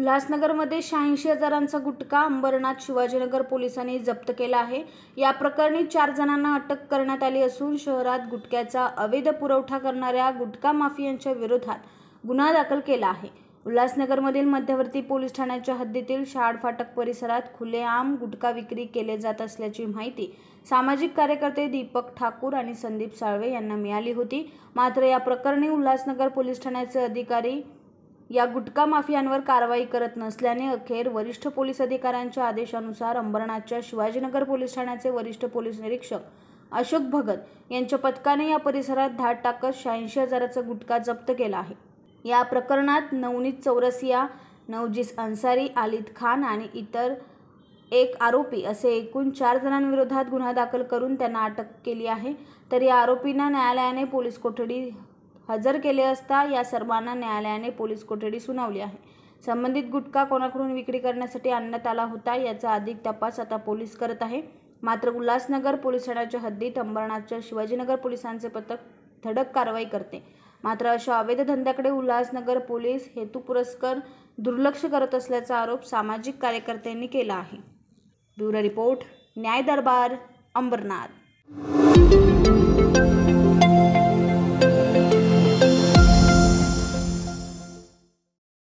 उल्हासनगरमध्ये शहाऐंशी हजारांचा गुटखा अंबरनाथ शिवाजीनगर पोलिसांनी जप्त केला आहे या प्रकरणी चार जणांना अटक करण्यात आली असून शहरात गुटख्याचा अवैध पुरवठा करणाऱ्या गुटखा माफियांच्या विरोधात गुन्हा दाखल केला आहे उल्हासनगरमधील मध्यवर्ती पोलीस ठाण्याच्या हद्दीतील शाळ फाटक परिसरात खुलेआम गुटखा विक्री केले जात असल्याची माहिती सामाजिक कार्यकर्ते दीपक ठाकूर आणि संदीप साळवे यांना मिळाली होती मात्र या प्रकरणी उल्हासनगर पोलीस ठाण्याचे अधिकारी या गुटखा माफियांवर कारवाई करत नसल्याने अखेर वरिष्ठ पोलीस अधिकाऱ्यांच्या आदेशानुसार अंबरनाथच्या शिवाजीनगर पोलीस ठाण्याचे वरिष्ठ पोलीस निरीक्षक अशोक भगत यांच्या पथकाने या परिसरात धाड टाकत शहाऐंशी हजाराचा गुटखा जप्त केला आहे या प्रकरणात नवनीत चौरसिया नवजीस अन्सारी आलिद खान आणि इतर एक आरोपी असे एकूण चार जणांविरोधात गुन्हा दाखल करून त्यांना अटक केली आहे तर या आरोपींना न्यायालयाने पोलीस कोठडी हजर केले असता या सर्वांना न्यायालयाने पोलीस कोठडी सुनावली आहे संबंधित गुटखा कोणाकडून विक्री करण्यासाठी आणण्यात आला होता याचा अधिक तपास आता पोलीस करत आहे मात्र उल्हासनगर पोलीस ठाण्याच्या हद्दीत अंबरनाथच्या शिवाजीनगर पोलिसांचे पथक धडक कारवाई करते मात्र अशा अवैध धंद्याकडे उल्हासनगर पोलीस हेतुपुरस्कर दुर्लक्ष करत असल्याचा आरोप सामाजिक कार्यकर्त्यांनी केला आहे ब्युरो रिपोर्ट न्याय दरबार अंबरनाथ